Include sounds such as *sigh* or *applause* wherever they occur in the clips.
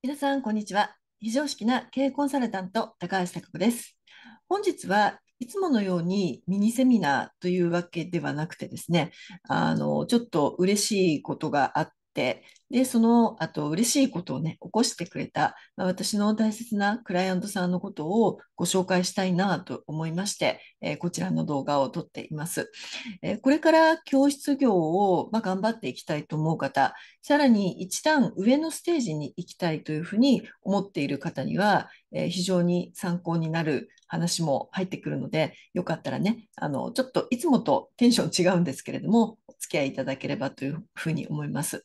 皆さん、こんにちは。非常識な経営コンサルタント、高橋拓子です。本日はいつものようにミニセミナーというわけではなくてですね、あのちょっと嬉しいことがあって、で、その、あと嬉しいことをね、起こしてくれた、まあ、私の大切なクライアントさんのことをご紹介したいなと思いまして、えー、こちらの動画を撮っています。えー、これから教室業を、まあ、頑張っていきたいと思う方、さらに一段上のステージに行きたいというふうに思っている方には、えー、非常に参考になる話も入ってくるので、よかったらね、あの、ちょっといつもとテンション違うんですけれども、お付き合いいただければというふうに思います。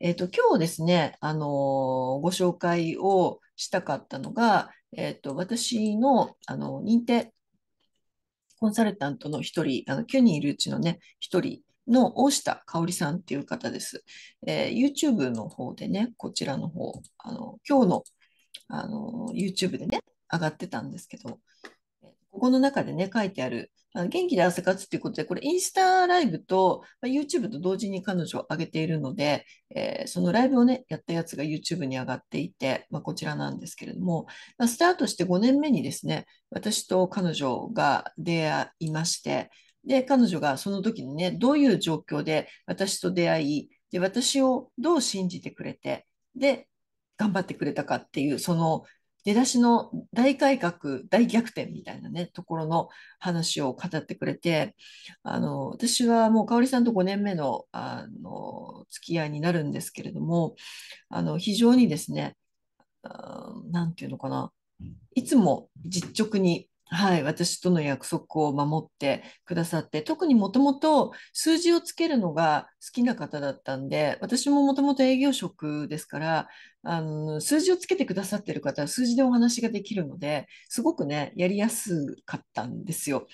えっと、今日ですね、あのー、ご紹介をしたかったのが、えっと、私の、あの、認定コンサルタントの一人、あの、9人いるうちのね、一人の大下香織さんっていう方です。えー、YouTube の方でね、こちらの方、あの、今日の、あの、YouTube でね、上がってたんですけど、ここの中でね、書いてある、あ元気で汗活っていうことで、これインスタライブと、まあ、YouTube と同時に彼女を上げているので、えー、そのライブをね、やったやつが YouTube に上がっていて、まあ、こちらなんですけれども、まあ、スタートして5年目にですね、私と彼女が出会いまして、で、彼女がその時にね、どういう状況で私と出会い、で、私をどう信じてくれて、で、頑張ってくれたかっていう、その出だしの大改革、大逆転みたいなね、ところの話を語ってくれて、あの、私はもう香織さんと5年目の、あの、付き合いになるんですけれども、あの、非常にですね、何て言うのかな、いつも実直にはい、私との約束を守ってくださって、特にもともと数字をつけるのが好きな方だったんで、私ももともと営業職ですから、あの、数字をつけてくださってる方は数字でお話ができるので、すごくね、やりやすかったんですよ。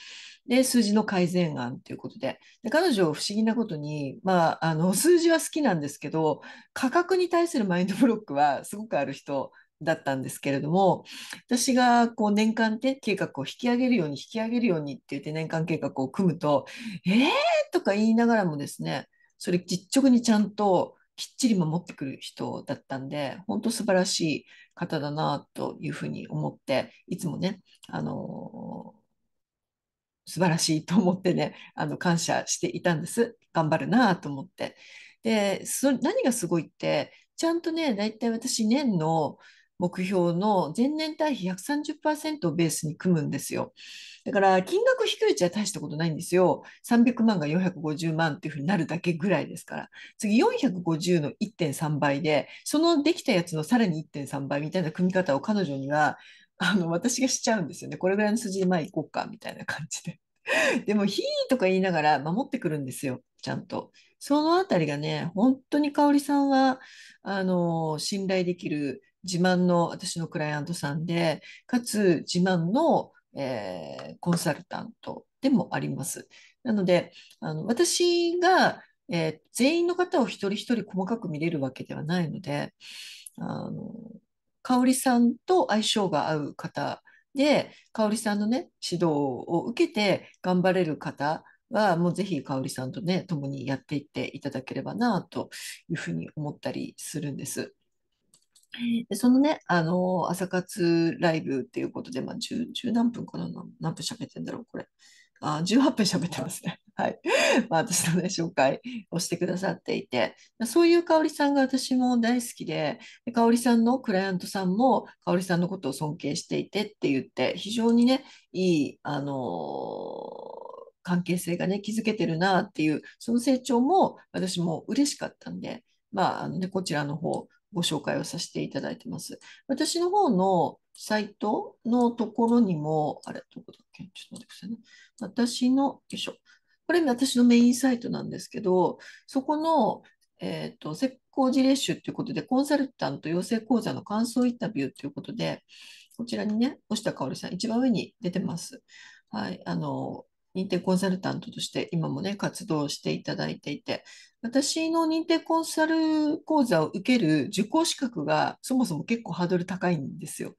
で、数字の改善案ということで。で彼女、不思議なことに、まあ、あの、数字は好きなんですけど、価格に対するマインドブロックはすごくある人だったんですけれども私がこう年間計画を引き上げるように引き上げるようにって言って年間計画を組むと「えー!」とか言いながらもですねそれ実直にちゃんときっちり守ってくる人だったんで本当素晴らしい方だなというふうに思っていつもねあのー、素晴らしいと思ってねあの感謝していたんです頑張るなと思ってでそ何がすごいってちゃんとね大体私年の目標の前年対比130%をベースに組むんですよ。だから金額低いうちは大したことないんですよ。300万が450万っていうふうになるだけぐらいですから。次450の1.3倍で、そのできたやつのさらに1.3倍みたいな組み方を彼女には、あの、私がしちゃうんですよね。これぐらいの数字で前行こうか、みたいな感じで。*laughs* でも、ヒーとか言いながら守ってくるんですよ、ちゃんと。そのあたりがね、本当に香織さんは、あの、信頼できる自慢の私のクライアントさんで、かつ自慢の、えー、コンサルタントでもあります。なので、あの私が、えー、全員の方を一人一人細かく見れるわけではないので、あの香里さんと相性が合う方で、香里さんのね、指導を受けて頑張れる方は、もうぜひ香里さんとね、共にやっていっていただければなというふうに思ったりするんです。でそのね、あの朝活ライブっていうことで、まあ、10, 10何分かな、何分喋ってんだろう、これ。あ18分喋ってますね。*laughs* はい。*laughs* まあ、私のね、紹介をしてくださっていて、そういう香織さんが私も大好きで、香織さんのクライアントさんも香織さんのことを尊敬していてって言って、非常にね、いい、あのー、関係性がね、築けてるなっていう、その成長も私も嬉しかったんで、まあ、あのね、こちらの方、ご紹介をさせていただいてます。私の方のサイトのところにも、あれ、どこだっけちょっと待ってくださいね。私の、よいしょ。これ私のメインサイトなんですけど、そこの、えっ、ー、と、石膏事例集ということで、コンサルタント養成講座の感想インタビューということで、こちらにね、押か？香織さん、一番上に出てます。はい、あの、認定コンサルタントとして今もね、活動していただいていて、私の認定コンサル講座を受ける受講資格がそもそも結構ハードル高いんですよ。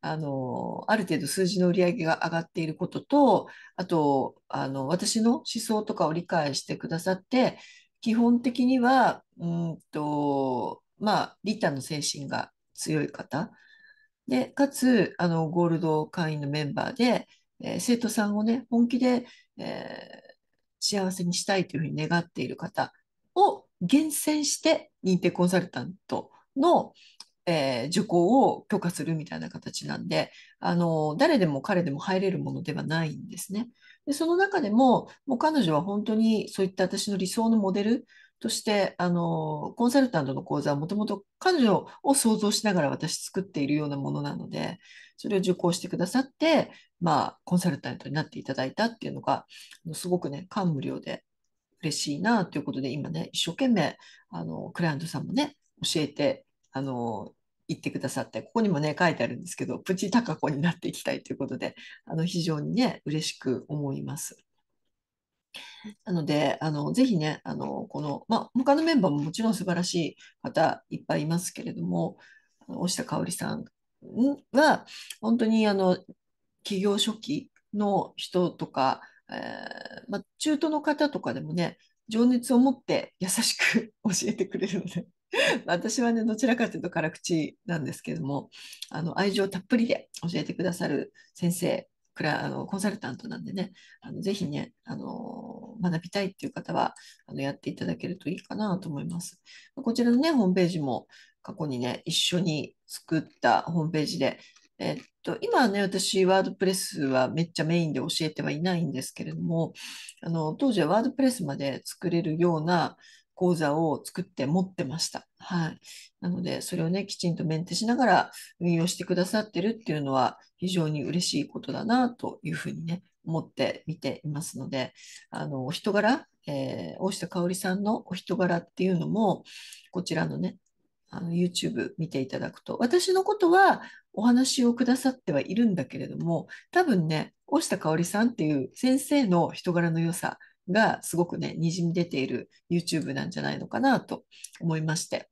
あの、ある程度数字の売り上げが上がっていることと、あと、あの、私の思想とかを理解してくださって、基本的には、うんと、まあ、リタの精神が強い方。で、かつ、あの、ゴールド会員のメンバーで、えー、生徒さんをね、本気で、えー、幸せにしたいというふうに願っている方を厳選して認定コンサルタントの、えー、受講を許可するみたいな形なんで、あの誰でも彼でも入れるものではないんですね。でその中でも、もう彼女は本当にそういった私の理想のモデルとしてあのコンサルタントの講座はもともと彼女を想像しながら私作っているようなものなのでそれを受講してくださって、まあ、コンサルタントになっていただいたっていうのがすごくね感無量で嬉しいなということで今ね一生懸命あのクライアントさんもね教えてあの言ってくださってここにもね書いてあるんですけどプチカ子になっていきたいということであの非常にね嬉しく思います。なので、あのぜひね、あのこの、まあ、他のメンバーももちろん素晴らしい方いっぱいいますけれども、押下香織さんは、本当にあの企業初期の人とか、えー、まあ、中途の方とかでもね、情熱を持って優しく *laughs* 教えてくれるので私はね、どちらかというと辛口なんですけれども、あの愛情たっぷりで教えてくださる先生からあのコンサルタントなんでね、あのぜひね、あの学びたいっていう方はあのやっていただけるといいかなと思います。こちらのね、ホームページも過去にね、一緒に作ったホームページで、えっと、今ね、私、ワードプレスはめっちゃメインで教えてはいないんですけれども、あの当時はワードプレスまで作れるような講座を作って持ってました。はい。なので、それをね、きちんとメンテしながら運用してくださってるっていうのは非常に嬉しいことだなというふうにね、思って見ていますので、あの、お人柄、えー、大下香織さんのお人柄っていうのも、こちらのね、あの YouTube 見ていただくと、私のことはお話をくださってはいるんだけれども、多分ね、大下香織さんっていう先生の人柄の良さがすごくね、にじみ出ている YouTube なんじゃないのかなと思いまして。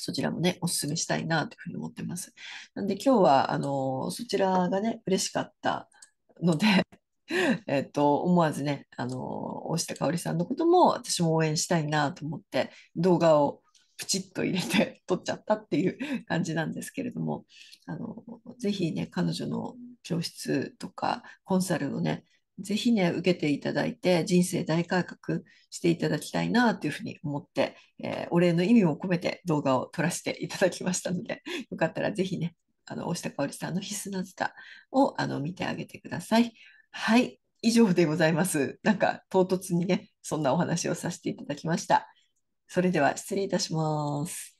そちらもね、お勧めしたいなというふうに思ってます。なんで今日は、あの、そちらがね、嬉しかったので *laughs* えっと、思わずね、あの、大下香織さんのことも私も応援したいなと思って、動画をプチッと入れて *laughs* 撮っちゃったっていう *laughs* 感じなんですけれども、あの、ぜひね、彼女の教室とかコンサルのね、ぜひね、受けていただいて、人生大改革していただきたいなというふうに思って、えー、お礼の意味も込めて動画を撮らせていただきましたので、*laughs* よかったらぜひね、あの、大下香織さんの必須なズタをあの見てあげてください。はい、以上でございます。なんか唐突にね、そんなお話をさせていただきました。それでは失礼いたします。